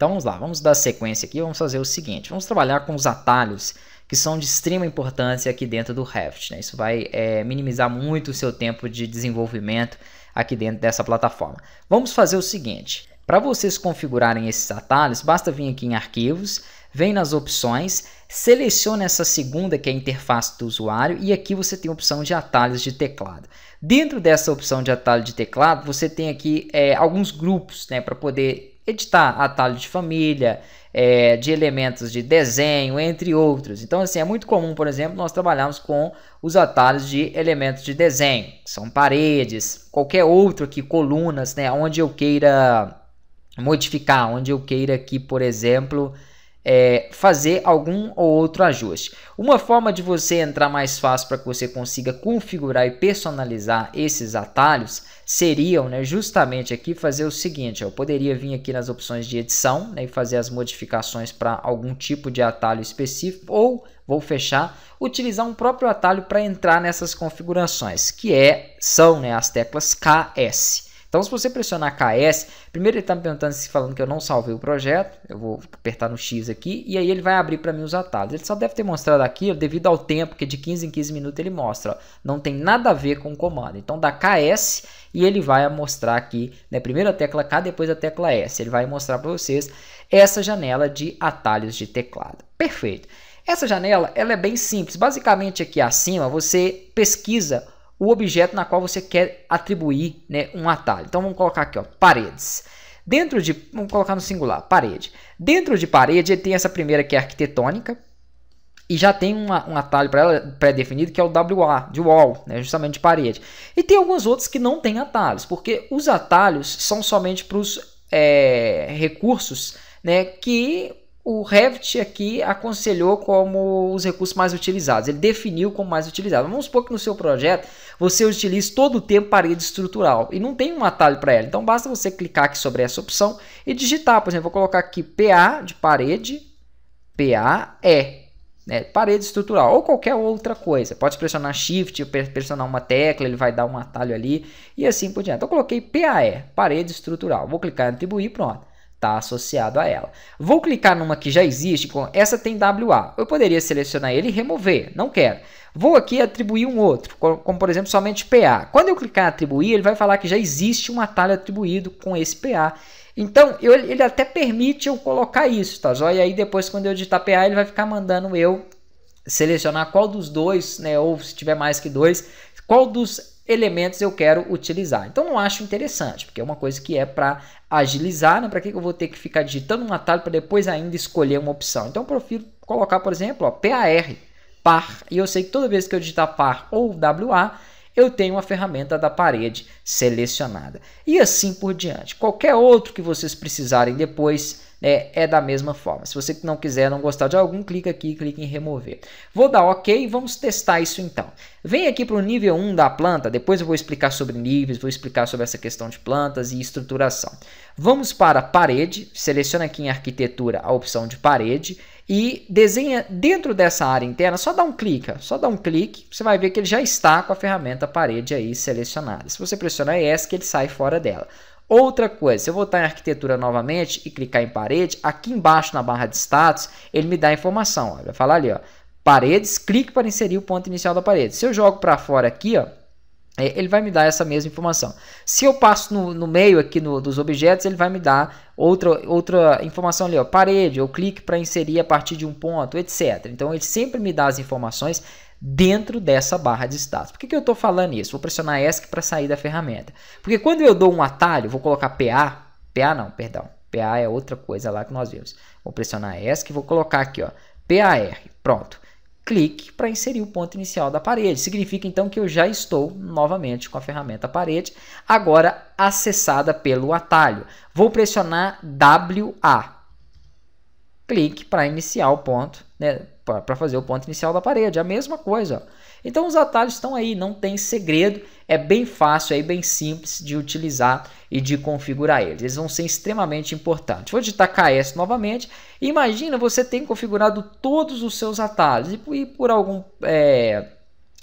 Então vamos lá, vamos dar sequência aqui, vamos fazer o seguinte, vamos trabalhar com os atalhos que são de extrema importância aqui dentro do Raft. Né? Isso vai é, minimizar muito o seu tempo de desenvolvimento aqui dentro dessa plataforma. Vamos fazer o seguinte, para vocês configurarem esses atalhos, basta vir aqui em arquivos, vem nas opções, seleciona essa segunda que é a interface do usuário e aqui você tem a opção de atalhos de teclado. Dentro dessa opção de atalho de teclado, você tem aqui é, alguns grupos né, para poder editar atalho de família, é, de elementos de desenho, entre outros. Então, assim, é muito comum, por exemplo, nós trabalharmos com os atalhos de elementos de desenho, são paredes, qualquer outro aqui, colunas, né, onde eu queira modificar, onde eu queira aqui, por exemplo, é, fazer algum ou outro ajuste. Uma forma de você entrar mais fácil para que você consiga configurar e personalizar esses atalhos seriam né, justamente aqui fazer o seguinte: eu poderia vir aqui nas opções de edição né, e fazer as modificações para algum tipo de atalho específico, ou vou fechar, utilizar um próprio atalho para entrar nessas configurações, que é, são né, as teclas KS. Então, se você pressionar KS, primeiro ele está me perguntando se falando que eu não salvei o projeto. Eu vou apertar no X aqui e aí ele vai abrir para mim os atalhos. Ele só deve ter mostrado aqui, devido ao tempo, que de 15 em 15 minutos ele mostra. Ó, não tem nada a ver com o comando. Então, dá KS e ele vai mostrar aqui, né, primeiro a tecla K, depois a tecla S. Ele vai mostrar para vocês essa janela de atalhos de teclado. Perfeito. Essa janela ela é bem simples. Basicamente, aqui acima, você pesquisa o objeto na qual você quer atribuir né, um atalho. Então vamos colocar aqui, ó, paredes. Dentro de, vamos colocar no singular, parede. Dentro de parede, ele tem essa primeira que é arquitetônica, e já tem uma, um atalho para ela pré-definido que é o WA, de wall, né, justamente de parede. E tem alguns outros que não tem atalhos, porque os atalhos são somente para os é, eh, recursos né, que o Revit aqui aconselhou como os recursos mais utilizados. Ele definiu como mais utilizado. Vamos supor que no seu projeto você utilize todo o tempo parede estrutural e não tem um atalho para ela. Então basta você clicar aqui sobre essa opção e digitar, por exemplo, vou colocar aqui PA de parede, PAE, né? parede estrutural ou qualquer outra coisa. Pode pressionar Shift, pressionar uma tecla, ele vai dar um atalho ali e assim por diante. Então eu coloquei PAE, parede estrutural. Vou clicar em atribuir, pronto está associado a ela. Vou clicar numa que já existe, essa tem WA. Eu poderia selecionar ele e remover, não quero. Vou aqui atribuir um outro, como por exemplo somente PA. Quando eu clicar em atribuir, ele vai falar que já existe um atalho atribuído com esse PA. Então, eu, ele até permite eu colocar isso, tá joia? E aí depois, quando eu digitar PA, ele vai ficar mandando eu selecionar qual dos dois, né? Ou se tiver mais que dois, qual dos elementos eu quero utilizar. Então não acho interessante, porque é uma coisa que é para agilizar, né? para que eu vou ter que ficar digitando um atalho para depois ainda escolher uma opção. Então eu prefiro colocar, por exemplo, ó, PAR, par, e eu sei que toda vez que eu digitar par ou WA, eu tenho a ferramenta da parede selecionada. E assim por diante. Qualquer outro que vocês precisarem depois né, é da mesma forma. Se você não quiser, não gostar de algum, clica aqui clica em remover. Vou dar OK e vamos testar isso então. Vem aqui para o nível 1 da planta, depois eu vou explicar sobre níveis, vou explicar sobre essa questão de plantas e estruturação. Vamos para parede, seleciona aqui em arquitetura a opção de parede e desenha dentro dessa área interna, só dá um clique, só dá um clique, você vai ver que ele já está com a ferramenta parede aí selecionada. Se você pressionar ESC, ele sai fora dela. Outra coisa, se eu voltar em arquitetura novamente e clicar em parede, aqui embaixo na barra de status, ele me dá a informação. Ó, vai falar ali, ó, paredes, clique para inserir o ponto inicial da parede. Se eu jogo para fora aqui, ó, é, ele vai me dar essa mesma informação. Se eu passo no, no meio aqui no, dos objetos, ele vai me dar outra, outra informação ali, ó, parede, ou clique para inserir a partir de um ponto, etc. Então, ele sempre me dá as informações dentro dessa barra de status. Por que, que eu estou falando isso? Vou pressionar ESC para sair da ferramenta. Porque quando eu dou um atalho, vou colocar PA, PA não, perdão, PA é outra coisa lá que nós vimos. Vou pressionar ESC e vou colocar aqui, ó, PAR, pronto clique para inserir o ponto inicial da parede. Significa então que eu já estou novamente com a ferramenta parede, agora acessada pelo atalho. Vou pressionar WA. Clique para iniciar o ponto, né, para fazer o ponto inicial da parede, a mesma coisa. Ó. Então os atalhos estão aí, não tem segredo, é bem fácil, é bem simples de utilizar e de configurar eles. Eles vão ser extremamente importantes. Vou digitar KS novamente. Imagina você tem configurado todos os seus atalhos e, por algum é,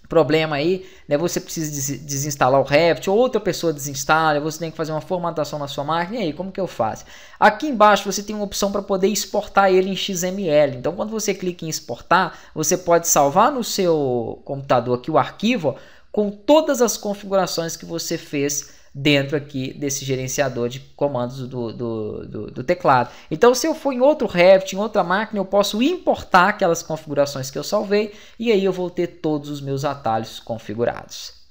problema aí, né? Você precisa des desinstalar o Revit, outra pessoa desinstala, você tem que fazer uma formatação na sua máquina, e aí como que eu faço? Aqui embaixo você tem uma opção para poder exportar ele em XML. Então quando você clica em exportar, você pode salvar no seu computador aqui o arquivo ó, com todas as configurações que você fez dentro aqui desse gerenciador de comandos do, do, do, do teclado. Então, se eu for em outro Revit, em outra máquina, eu posso importar aquelas configurações que eu salvei e aí eu vou ter todos os meus atalhos configurados.